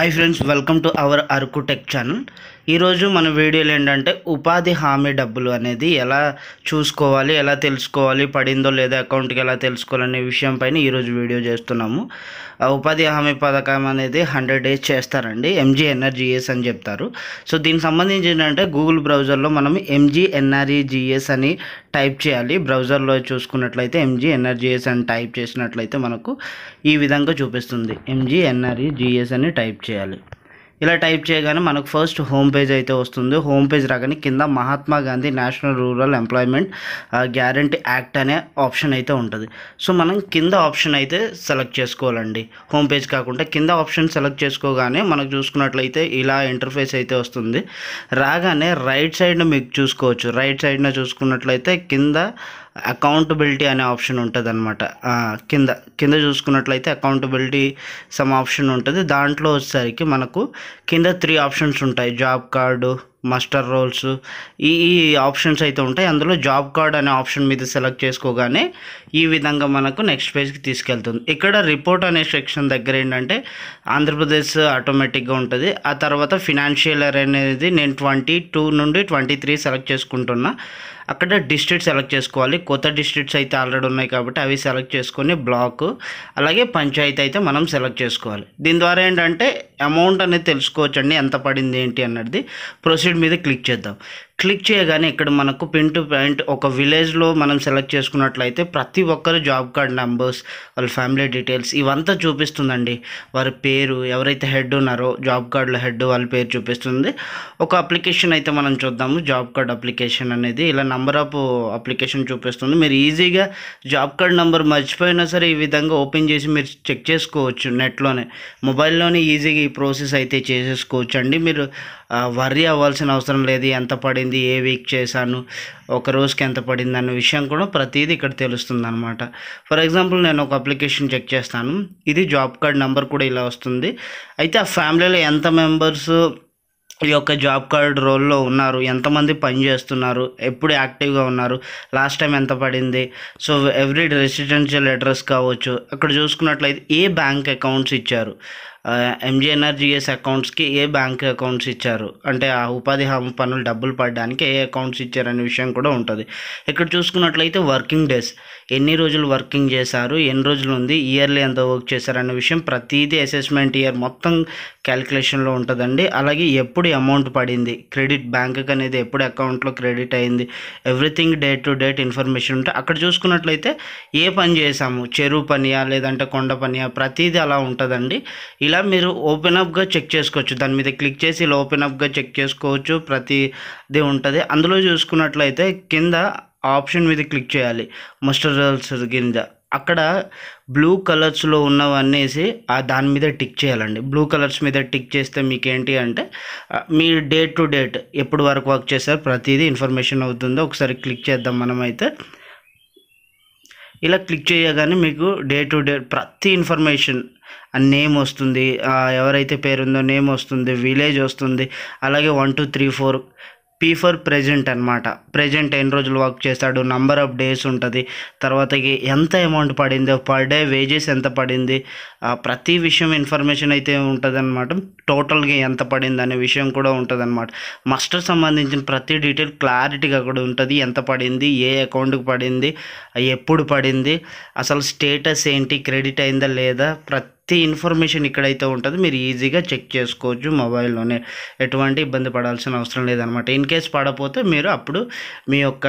hi friends welcome to our Araku tech channel ఈరోజు మన వీడియోలు ఏంటంటే ఉపాధి హామీ డబ్బులు అనేది ఎలా చూసుకోవాలి ఎలా తెలుసుకోవాలి పడిందో లేదో అకౌంట్కి ఎలా తెలుసుకోవాలనే విషయం పైన ఈరోజు వీడియో చేస్తున్నాము ఉపాధి హామీ పథకం అనేది హండ్రెడ్ డేస్ చేస్తారండి ఎంజీఎన్ఆర్జిఎస్ అని చెప్తారు సో దీనికి సంబంధించి ఏంటంటే గూగుల్ బ్రౌజర్లో మనం ఎంజీఎన్ఆర్ఈజిఎస్ e అని టైప్ చేయాలి బ్రౌజర్లో చూసుకున్నట్లయితే ఎంజీఎన్ఆర్జిఎస్ అని టైప్ చేసినట్లయితే మనకు ఈ విధంగా చూపిస్తుంది ఎంజీఎన్ఆర్ఈజిఎస్ e అని టైప్ చేయాలి చేయాలి ఇలా టైప్ చేయగానే మనకు ఫస్ట్ హోమ్ పేజ్ అయితే వస్తుంది హోమ్ పేజ్ రాగానే కింద Mahatma Gandhi national rural employment guarantee act అనే ఆప్షన్ అయితే ఉంటుంది సో మనం కింద ఆప్షన్ అయితే సెలెక్ట్ చేసుకోవాలండి హోమ్ పేజ్ కాకుండా కింద ఆప్షన్ సెలెక్ట్ చేసుకోగానే మనకు చూసుకున్నట్లయితే ఇలా ఇంటర్ఫేస్ అయితే వస్తుంది రాగానే రైట్ సైడ్ను మీకు చూసుకోవచ్చు రైట్ సైడ్న చూసుకున్నట్లయితే కింద అకౌంటబిలిటీ అనే ఆప్షన్ ఉంటుంది అనమాట కింద కింద చూసుకున్నట్లయితే అకౌంటబిలిటీ సమ్ ఆప్షన్ ఉంటుంది దాంట్లో వచ్చేసరికి మనకు కింద త్రీ ఆప్షన్స్ ఉంటాయి జాబ్ కార్డు మస్టర్ రోల్స్ ఈ ఈ ఆప్షన్స్ అయితే ఉంటాయి అందులో జాబ్ కార్డ్ అనే ఆప్షన్ మీద సెలెక్ట్ చేసుకోగానే ఈ విధంగా మనకు నెక్స్ట్ పేజ్కి తీసుకెళ్తుంది ఇక్కడ రిపోర్ట్ అనే సెక్షన్ దగ్గర ఏంటంటే ఆంధ్రప్రదేశ్ ఆటోమేటిక్గా ఉంటుంది ఆ తర్వాత ఫినాన్షియల్ ఇయర్ అనేది నేను ట్వంటీ టూ నుండి ట్వంటీ త్రీ సెలెక్ట్ చేసుకుంటున్నా అక్కడ డిస్ట్రిక్ట్ సెలెక్ట్ చేసుకోవాలి కొత్త డిస్ట్రిక్ట్స్ అయితే ఆల్రెడీ ఉన్నాయి కాబట్టి అవి సెలెక్ట్ చేసుకొని బ్లాక్ అలాగే పంచాయతీ అయితే మనం సెలెక్ట్ చేసుకోవాలి దీని ద్వారా ఏంటంటే అమౌంట్ అనేది తెలుసుకోవచ్చండి ఎంత పడింది ఏంటి అన్నది ప్రొసీడ్ మీద క్లిక్ చేద్దాం క్లిక్ చేయగానే ఇక్కడ మనకు పిన్ టు పాయింట్ ఒక విలేజ్లో మనం సెలెక్ట్ చేసుకున్నట్లయితే ప్రతి ఒక్కరు జాబ్ కార్డ్ నెంబర్స్ వాళ్ళ ఫ్యామిలీ డీటెయిల్స్ ఇవంతా చూపిస్తుందండి వారి పేరు ఎవరైతే హెడ్ ఉన్నారో జాబ్ కార్డులో హెడ్ వాళ్ళ పేరు చూపిస్తుంది ఒక అప్లికేషన్ అయితే మనం చూద్దాము జాబ్ కార్డ్ అప్లికేషన్ అనేది ఇలా నంబర్ ఆఫ్ అప్లికేషన్ చూపిస్తుంది మీరు ఈజీగా జాబ్ కార్డ్ నెంబర్ మర్చిపోయినా సరే ఈ విధంగా ఓపెన్ చేసి మీరు చెక్ చేసుకోవచ్చు నెట్లోనే మొబైల్లోనే ఈజీగా ఈ ప్రాసెస్ అయితే చేసేసుకోవచ్చు అండి మీరు వర్రీ అవ్వాల్సిన అవసరం లేదు ఎంత పడింది పడింది ఏ వీక్ చేశాను ఒక రోజుకి ఎంత పడింది అన్న విషయం కూడా ప్రతిదీ ఇక్కడ తెలుస్తుంది అనమాట ఫర్ ఎగ్జాంపుల్ నేను ఒక అప్లికేషన్ చెక్ చేస్తాను ఇది జాబ్ కార్డ్ నెంబర్ కూడా ఇలా వస్తుంది అయితే ఆ ఫ్యామిలీలో ఎంత మెంబర్స్ ఈ యొక్క జాబ్ కార్డ్ రోల్లో ఉన్నారు ఎంతమంది పని చేస్తున్నారు ఎప్పుడు యాక్టివ్గా ఉన్నారు లాస్ట్ టైం ఎంత పడింది సో ఎవ్రీ రెసిడెన్షియల్ అడ్రస్ కావచ్చు అక్కడ చూసుకున్నట్లయితే ఏ బ్యాంక్ అకౌంట్స్ ఇచ్చారు ఎంజీఎన్ఆర్జిఎస్ అకౌంట్స్కి ఏ బ్యాంక్ అకౌంట్స్ ఇచ్చారు అంటే ఆ ఉపాధి హామీ పనులు డబ్బులు పడడానికి ఏ అకౌంట్స్ ఇచ్చారు అనే విషయం కూడా ఉంటుంది ఇక్కడ చూసుకున్నట్లయితే వర్కింగ్ డేస్ ఎన్ని రోజులు వర్కింగ్ చేశారు ఎన్ని రోజులు ఉంది ఇయర్లీ ఎంత వర్క్ చేశారు అనే విషయం ప్రతిదీ అసెస్మెంట్ ఇయర్ మొత్తం క్యాలిక్యులేషన్లో ఉంటుందండి అలాగే ఎప్పుడు అమౌంట్ పడింది క్రెడిట్ బ్యాంక్కి అనేది ఎప్పుడు అకౌంట్లో క్రెడిట్ అయింది everything day to date information ఉంటే అక్కడ చూసుకున్నట్లయితే ఏ పని చేసాము చెరువు పనియా లేదంటే కొండ పనియా ప్రతిదీ అలా ఉంటుందండి ఇలా మీరు ఓపెన్ అప్గా చెక్ చేసుకోవచ్చు దాని మీద క్లిక్ చేసి ఇలా ఓపెన్ అప్గా చెక్ చేసుకోవచ్చు ప్రతిదీ ఉంటుంది అందులో చూసుకున్నట్లయితే కింద ఆప్షన్ మీద క్లిక్ చేయాలి మస్టర్డల్స్ కింద అక్కడ బ్లూ కలర్స్లో ఉన్నవన్నేసి ఆ దాని మీద టిక్ చేయాలండి బ్లూ కలర్స్ మీద టిక్ చేస్తే మీకు ఏంటి అంటే మీ డేట్ టు డేట్ ఎప్పుడు వరకు వర్క్ చేస్తారు ప్రతిదీ ఇన్ఫర్మేషన్ అవుతుందో ఒకసారి క్లిక్ చేద్దాం మనమైతే ఇలా క్లిక్ చేయగానే మీకు డే టు డే ప్రతి ఇన్ఫర్మేషన్ నేమ్ వస్తుంది ఎవరైతే పేరుందో నేమ్ వస్తుంది విలేజ్ వస్తుంది అలాగే one two three four P for present అనమాట ప్రజెంట్ ఎన్ని రోజులు వర్క్ చేస్తాడు నంబర్ ఆఫ్ డేస్ ఉంటుంది తర్వాతకి ఎంత అమౌంట్ పడిందో పర్ డే వేజెస్ ఎంత పడింది ప్రతి విషయం ఇన్ఫర్మేషన్ అయితే ఉంటుందన్నమాట టోటల్గా ఎంత పడింది అనే విషయం కూడా ఉంటుందన్నమాట మస్టర్ సంబంధించిన ప్రతి డీటెయిల్ క్లారిటీగా అక్కడ ఉంటుంది ఎంత పడింది ఏ అకౌంట్కి పడింది ఎప్పుడు పడింది అసలు స్టేటస్ ఏంటి క్రెడిట్ అయిందా లేదా ప్రతి ప్రతి ఇన్ఫర్మేషన్ ఇక్కడైతే ఉంటుంది మీరు ఈజీగా చెక్ చేసుకోవచ్చు మొబైల్లోనే ఎటువంటి ఇబ్బంది పడాల్సిన అవసరం లేదనమాట ఇన్ కేస్ పడపోతే మీరు అప్పుడు మీ యొక్క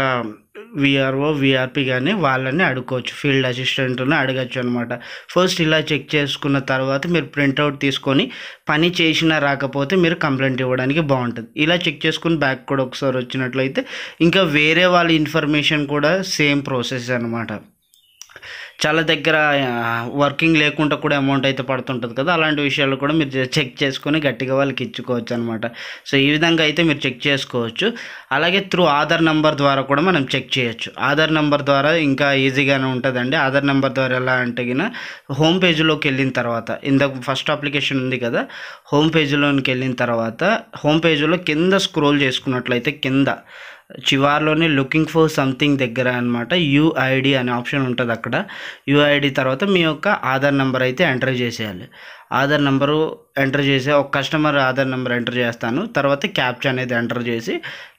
విఆర్ఓ విఆర్పి కానీ వాళ్ళని అడుకోవచ్చు ఫీల్డ్ అసిస్టెంట్ని అడగచ్చు అనమాట ఫస్ట్ ఇలా చెక్ చేసుకున్న తర్వాత మీరు ప్రింట్అవుట్ తీసుకొని పని చేసినా రాకపోతే మీరు కంప్లైంట్ ఇవ్వడానికి బాగుంటుంది ఇలా చెక్ చేసుకుని బ్యాక్ కూడా ఒకసారి వచ్చినట్లయితే ఇంకా వేరే వాళ్ళ ఇన్ఫర్మేషన్ కూడా సేమ్ ప్రాసెస్ అనమాట చాలా దగ్గర వర్కింగ్ లేకుండా కూడా అమౌంట్ అయితే పడుతుంటుంది కదా అలాంటి విషయాలు కూడా మీరు చెక్ చేసుకొని గట్టిగా వాళ్ళకి ఇచ్చుకోవచ్చు అనమాట సో ఈ విధంగా అయితే మీరు చెక్ చేసుకోవచ్చు అలాగే త్రూ ఆధార్ నెంబర్ ద్వారా కూడా మనం చెక్ చేయొచ్చు ఆధార్ నెంబర్ ద్వారా ఇంకా ఈజీగానే ఉంటుందండి ఆధార్ నెంబర్ ద్వారా ఎలా అంటే హోమ్ పేజ్లోకి వెళ్ళిన తర్వాత ఇందాక ఫస్ట్ అప్లికేషన్ ఉంది కదా హోమ్ పేజ్లోకి వెళ్ళిన తర్వాత హోమ్ పేజ్లో కింద స్క్రోల్ చేసుకున్నట్లయితే కింద చివార్లోనే లుకింగ్ ఫర్ సంథింగ్ దగ్గర అనమాట యూఐడి అనే ఆప్షన్ ఉంటుంది అక్కడ యూఐడి తర్వాత మీ యొక్క ఆధార్ నెంబర్ అయితే ఎంటర్ చేసేయాలి ఆధార్ నెంబరు ఎంటర్ చేసే ఒక కస్టమర్ ఆధార్ నెంబర్ ఎంటర్ చేస్తాను తర్వాత క్యాప్చర్ అనేది ఎంటర్ చేసి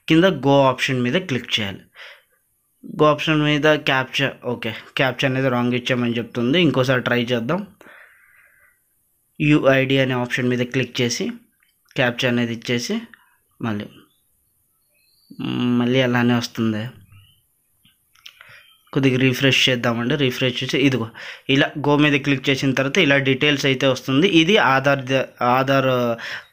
కింద గో ఆప్షన్ మీద క్లిక్ చేయాలి గో ఆప్షన్ మీద క్యాప్చర్ ఓకే క్యాప్చర్ అనేది రాంగ్ ఇచ్చామని చెప్తుంది ఇంకోసారి ట్రై చేద్దాం యూఐడి అనే ఆప్షన్ మీద క్లిక్ చేసి క్యాప్చర్ అనేది ఇచ్చేసి మళ్ళీ మళ్ళీ అలానే వస్తుంది కొద్దిగా రిఫ్రెష్ చేద్దామండి రిఫ్రెష్ చేసి ఇదిగో ఇలా గో మీద క్లిక్ చేసిన తర్వాత ఇలా డీటెయిల్స్ అయితే వస్తుంది ఇది Aadhaar Aadhaar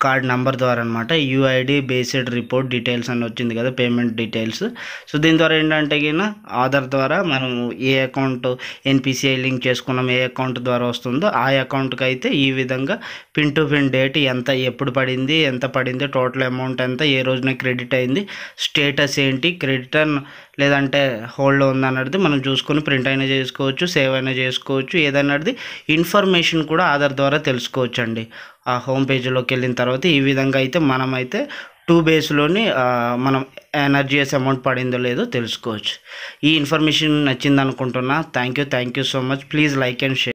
card uh, number ద్వారా అనమాట యూఐడి బేసిడ్ రిపోర్ట్ డీటెయిల్స్ అని వచ్చింది కదా పేమెంట్ డీటెయిల్స్ సో దీని ద్వారా ఏంటంటే కింద ఆధార్ ద్వారా మనం ఏ అకౌంట్ ఎన్పిసిఐ లింక్ చేసుకున్నాం ఏ అకౌంట్ ద్వారా వస్తుందో ఆ అకౌంట్కి అయితే ఈ విధంగా పిన్ టు పిన్ డేట్ ఎంత ఎప్పుడు పడింది ఎంత పడింది టోటల్ అమౌంట్ ఎంత ఏ రోజున క్రెడిట్ అయింది స్టేటస్ ఏంటి క్రెడిట్ లేదంటే హోల్డ్ ఉందన్నది మనం చూసుకొని ప్రింట్ అయినా చేసుకోవచ్చు సేవ్ అయినా చేసుకోవచ్చు ఏదన్నది ఇన్ఫర్మేషన్ కూడా ఆధార్ ద్వారా తెలుసుకోవచ్చు అండి ఆ హోమ్ పేజీలోకి వెళ్ళిన తర్వాత ఈ విధంగా అయితే మనమైతే టూ బేస్లోని మనం ఎనర్జీఎస్ అమౌంట్ పడిందో లేదో తెలుసుకోవచ్చు ఈ ఇన్ఫర్మేషన్ నచ్చింది అనుకుంటున్నా thank you thank you so much please like and share